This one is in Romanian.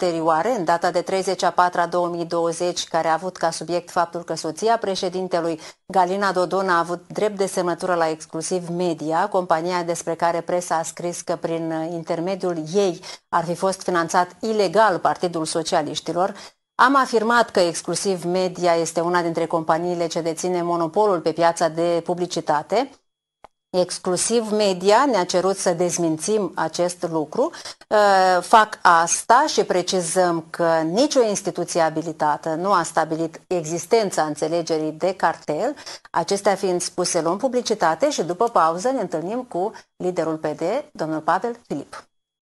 anterioare, în data de 34 a 2020, care a avut ca subiect faptul că soția președintelui Galina Dodon a avut drept de semnătură la exclusiv media, compania despre care presa a scris că prin intermediul ei ar fi fost finanțat ilegal Partidul Socialiștilor, am afirmat că exclusiv media este una dintre companiile ce deține monopolul pe piața de publicitate, Exclusiv media ne-a cerut să dezmințim acest lucru. Uh, fac asta și precizăm că nicio instituție abilitată nu a stabilit existența înțelegerii de cartel. Acestea fiind spuse, luăm publicitate și după pauză ne întâlnim cu liderul PD, domnul Pavel Filip.